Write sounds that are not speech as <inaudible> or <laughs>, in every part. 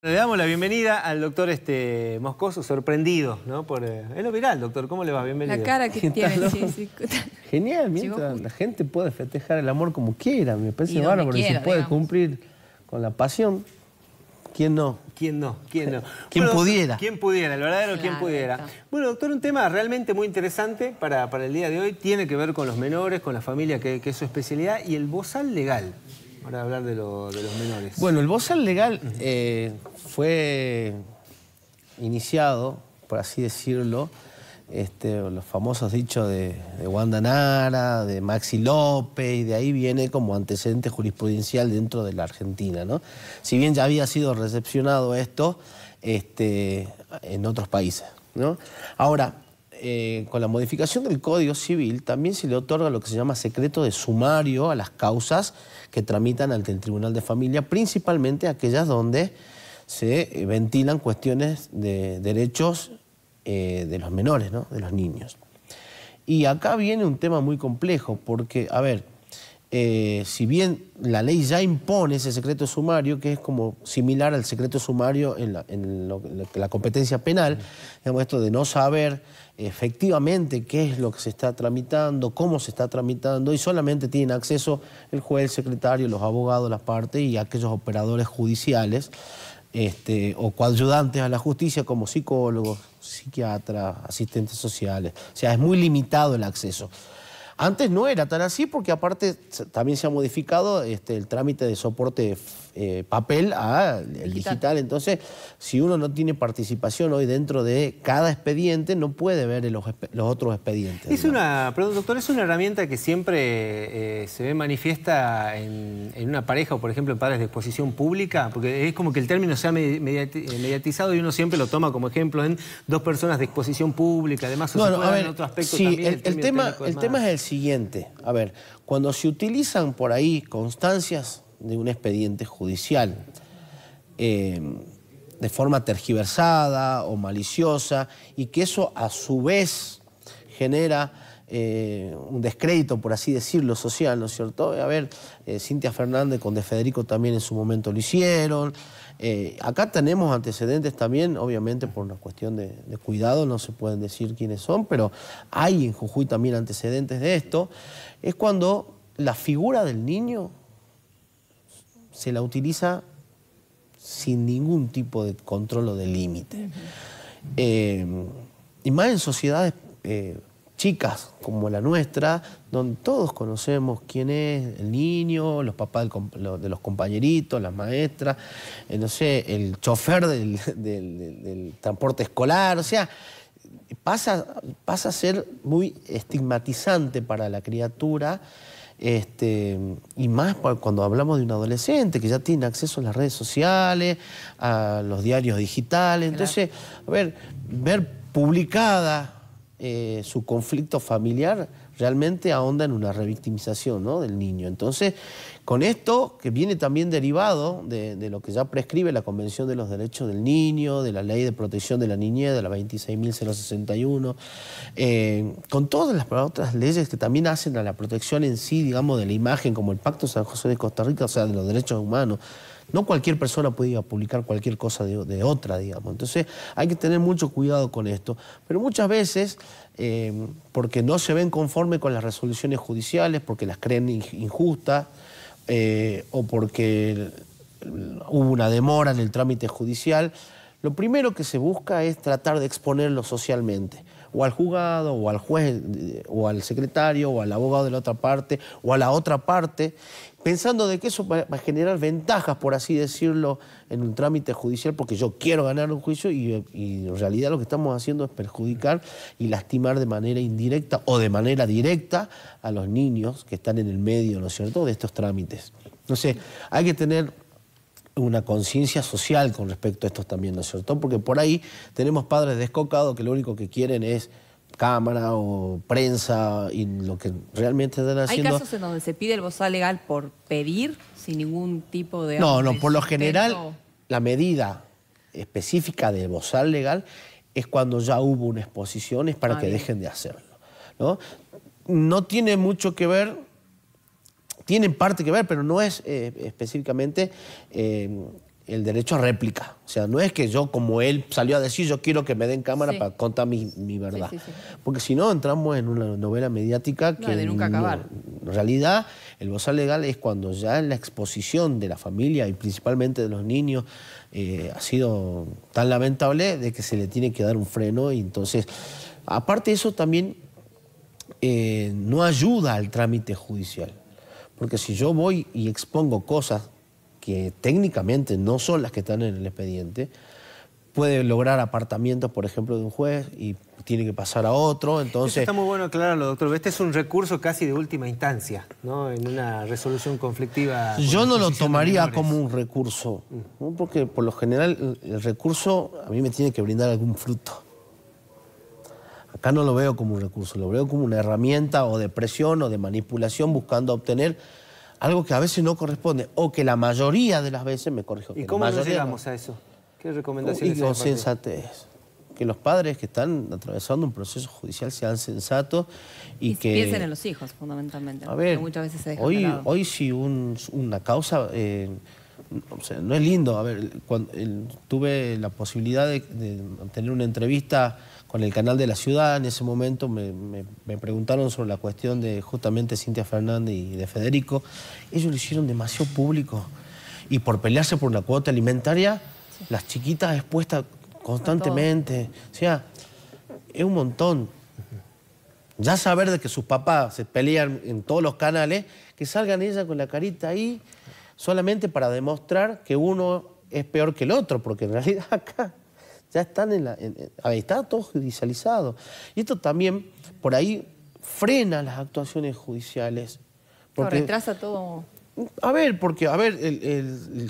Le damos la bienvenida al doctor este, Moscoso, sorprendido, ¿no? Por, eh, es lo viral, doctor, ¿cómo le va? Bienvenido. La cara que <laughs> tiene, <laughs> Genial, mientras la gente puede festejar el amor como quiera, me parece bárbaro, porque se puede cumplir con la pasión, ¿quién no? ¿Quién no? ¿Quién no? <laughs> ¿Quién pudiera? ¿Quién pudiera? El verdadero ¿quién pudiera? Bueno, doctor, un tema realmente muy interesante para, para, el día de hoy, tiene que ver con los menores, con la familia, que es su especialidad, y el bozal legal. Para hablar de, los menores. Bueno, el bozal legal eh, fue iniciado, por así decirlo, este, los famosos dichos de, de, Wanda Nara, de Maxi López, y de ahí viene como antecedente jurisprudencial dentro de la Argentina. ¿no? Si bien ya había sido recepcionado esto este, en otros países. ¿no? Ahora, eh, con la modificación del Código Civil, también se le otorga lo que se llama secreto de sumario a las causas que tramitan ante el Tribunal de Familia, principalmente aquellas donde se eh, ventilan cuestiones de derechos eh, de los menores, de los niños. Y acá viene un tema muy complejo, porque, a ver, eh, si bien la ley ya impone ese secreto sumario, que es como similar al secreto sumario en la, competencia penal, digamos, esto de no saber efectivamente qué es lo que se está tramitando, cómo se está tramitando, y solamente tienen acceso el juez, el secretario, los abogados, las partes y aquellos operadores judiciales. Este, o coayudantes a la justicia como psicólogos, psiquiatras, asistentes sociales. O sea, es muy limitado el acceso. Antes no era tan así porque aparte también se ha modificado este, el trámite de soporte eh, papel al digital. digital. Entonces, si uno no tiene participación hoy dentro de cada expediente, no puede ver los, los otros expedientes. Es una, perdón, doctor, es una herramienta que siempre eh, se ve manifiesta en, en, una pareja o, por ejemplo, en padres de exposición pública, porque es como que el término se ha eh, mediatizado y uno siempre lo toma como ejemplo en dos personas de exposición pública. Además, no, no, en otro aspecto sí, también. El, tema, el tema es el siguiente. A ver, cuando se utilizan por ahí constancias de un expediente judicial. Eh, de forma tergiversada o maliciosa y que eso a su vez genera eh, un descrédito, por así decirlo, social, ¿no es cierto? A ver, eh, Cintia Fernández con De Federico también en su momento lo hicieron. acá tenemos antecedentes también, obviamente por una cuestión de, de, cuidado, no se pueden decir quiénes son, pero hay en Jujuy también antecedentes de esto. Es cuando la figura del niño se la utiliza sin ningún tipo de control o de límite. Eh, y más en sociedades eh, chicas como la nuestra, donde todos conocemos quién es el niño, los papás de los compañeritos, las maestras, eh, no sé, el chofer <laughs> del, transporte escolar, o sea, pasa, pasa a ser muy estigmatizante para la criatura este, y más cuando hablamos de un adolescente que ya tiene acceso a las redes sociales, a los diarios digitales. Entonces, a ver, ver publicada eh, su conflicto familiar realmente ahonda en una revictimización ¿no? del niño. Entonces, con esto, que viene también derivado de, lo que ya prescribe la Convención de los Derechos del Niño, de la Ley de Protección de la Niñez, de la 26.061, eh, con todas las otras leyes que también hacen a la protección en sí, digamos, de la imagen, como el Pacto San José de Costa Rica, o sea, de los derechos humanos, no cualquier persona podía publicar cualquier cosa de, otra, digamos. Entonces hay que tener mucho cuidado con esto. Pero muchas veces, eh, porque no se ven conforme con las resoluciones judiciales, porque las creen injustas, eh, o porque hubo una demora en el trámite judicial, lo primero que se busca es tratar de exponerlo socialmente o al juzgado o al juez o al secretario o al abogado de la otra parte o a la otra parte, pensando de que eso va a generar ventajas, por así decirlo, en un trámite judicial, porque yo quiero ganar un juicio y, y en realidad lo que estamos haciendo es perjudicar y lastimar de manera indirecta o de manera directa a los niños que están en el medio, ¿no es cierto?, de estos trámites. Entonces, hay que tener una conciencia social con respecto a esto también, ¿no es cierto? Porque por ahí tenemos padres descocados que lo único que quieren es cámara o prensa y lo que realmente están haciendo. Hay casos en donde se pide el bozal legal por pedir sin ningún tipo de... No, no, por lo general la medida específica del bozal legal es cuando ya hubo una exposición, es para ah, que dejen de hacerlo. ¿no? no tiene mucho que ver tienen parte que ver, pero no es eh, específicamente eh, el derecho a réplica. O sea, no es que yo, como él salió a decir, yo quiero que me den cámara para contar mi, verdad. Porque si no, entramos en una novela mediática no, que... nunca acabar. en realidad, el bozal legal es cuando ya la exposición de la familia y principalmente de los niños eh, ha sido tan lamentable de que se le tiene que dar un freno y entonces... Aparte de eso, también no ayuda al trámite judicial. Porque si yo voy y expongo cosas que técnicamente no son las que están en el expediente, puede lograr apartamientos, por ejemplo, de un juez y tiene que pasar a otro. Entonces... está muy bueno aclararlo, doctor. Este es un recurso casi de última instancia, ¿no? En una resolución conflictiva. Yo no lo tomaría como un recurso, mm. porque por lo general el recurso a mí me tiene que brindar algún fruto. Acá no lo veo como un recurso, lo veo como una herramienta o de presión o de manipulación buscando obtener algo que a veces no corresponde o que la mayoría de las veces me corrijo. ¿Y cómo llegamos a eso? ¿Qué recomendaciones? Y Que los padres que están atravesando un proceso judicial sean sensatos y, que... Piensen en los hijos, fundamentalmente. A muchas veces se hoy, hoy si una causa... Eh, no es lindo. A ver, cuando, tuve la posibilidad de, de tener una entrevista con el canal de la ciudad. En ese momento me, preguntaron sobre la cuestión de justamente Cintia Fernández y de Federico. Ellos lo hicieron demasiado público. Y por pelearse por una cuota alimentaria, las chiquitas expuestas constantemente. O sea, es un montón. Ya saber de que sus papás se pelean en todos los canales, que salgan ellas con la carita ahí solamente para demostrar que uno es peor que el otro, porque en realidad <laughs> acá ya están en la... A está todo judicializado. Y esto también, por ahí, frena las actuaciones judiciales. Porque, retrasa todo. A ver, porque a ver,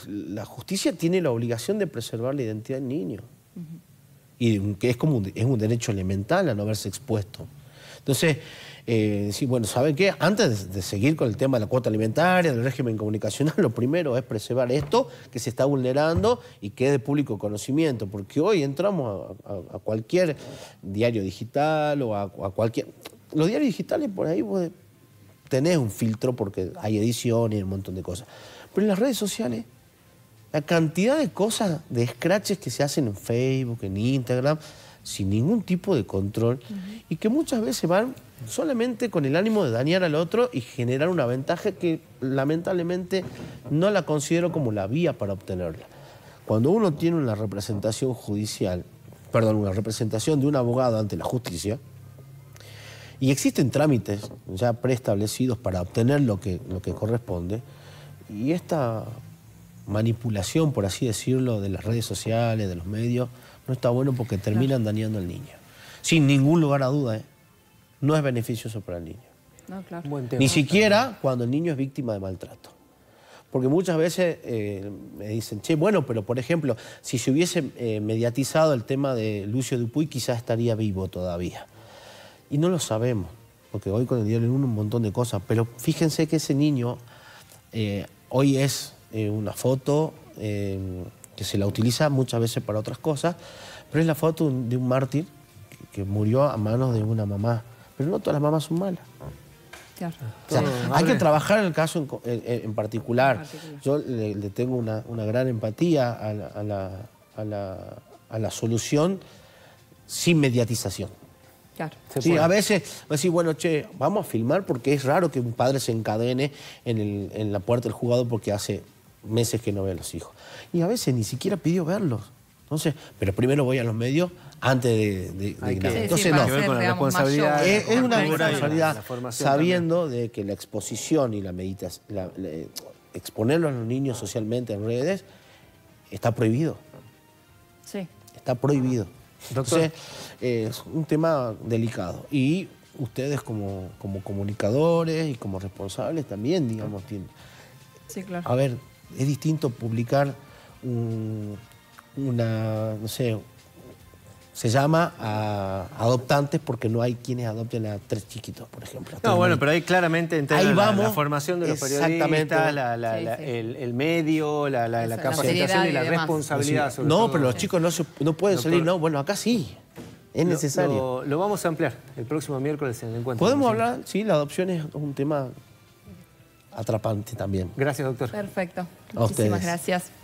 la justicia tiene la obligación de preservar la identidad del niño. Y que es como es un derecho elemental a no haberse expuesto. Entonces, eh, bueno, ¿saben qué? Antes de, seguir con el tema de la cuota alimentaria, del régimen comunicacional, <laughs> lo primero es preservar esto que se está vulnerando y que es de público conocimiento, porque hoy entramos a, cualquier diario digital o a, a, cualquier... Los diarios digitales por ahí vos tenés un filtro porque hay edición y un montón de cosas. Pero en las redes sociales, la cantidad de cosas, de scratches que se hacen en Facebook, en Instagram, sin ningún tipo de control y que muchas veces van solamente con el ánimo de dañar al otro y generar una ventaja que lamentablemente no la considero como la vía para obtenerla. Cuando uno tiene una representación judicial, perdón, una representación de un abogado ante la justicia, y existen trámites ya preestablecidos para obtener lo lo que corresponde, y esta manipulación, por así decirlo, de las redes sociales, de los medios, no está bueno porque terminan dañando al niño. Sin ningún lugar a duda, ¿eh? no es beneficioso para el niño. No, claro. Ni siquiera cuando el niño es víctima de maltrato. Porque muchas veces eh, me dicen, che, bueno, pero por ejemplo, si se hubiese eh, mediatizado el tema de Lucio Dupuy, quizás estaría vivo todavía. Y no lo sabemos, porque hoy con el diario uno un montón de cosas, pero fíjense que ese niño hoy es una foto que se la utiliza muchas veces para otras cosas, pero es la foto de un mártir que murió a manos de una mamá. Pero no todas las mamás son malas. Claro. hay que trabajar el caso en, particular. Yo le, tengo una, gran empatía a la, solución sin mediatización. Claro. Sí, a veces bueno, che, vamos a filmar porque es raro que un padre se encadene en, en la puerta del jugador porque hace meses que no ve a los hijos. Y a veces ni siquiera pidió verlos. Entonces, pero primero voy a los medios antes de, Entonces, no. es, una responsabilidad sabiendo de que la exposición y la meditación, exponerlo a los niños socialmente en redes está prohibido. Sí. Está prohibido. Entonces, es un tema delicado. Y ustedes como, como comunicadores y como responsables también, digamos, tienen. Sí, claro. A ver, es distinto publicar una, no sé, se llama a adoptantes porque no hay quienes adopten a tres chiquitos, por ejemplo. No, bueno, pero ahí claramente entra la, formación de los periodistas, la, El, medio, la, capacitación y la responsabilidad. no, pero los chicos no, no pueden salir, no, bueno, acá sí. Es necesario. Lo, lo, vamos a ampliar el próximo miércoles en el encuentro. Podemos hablar, sí, la adopción es un tema atrapante también. Gracias, doctor. Perfecto. Muchísimas gracias.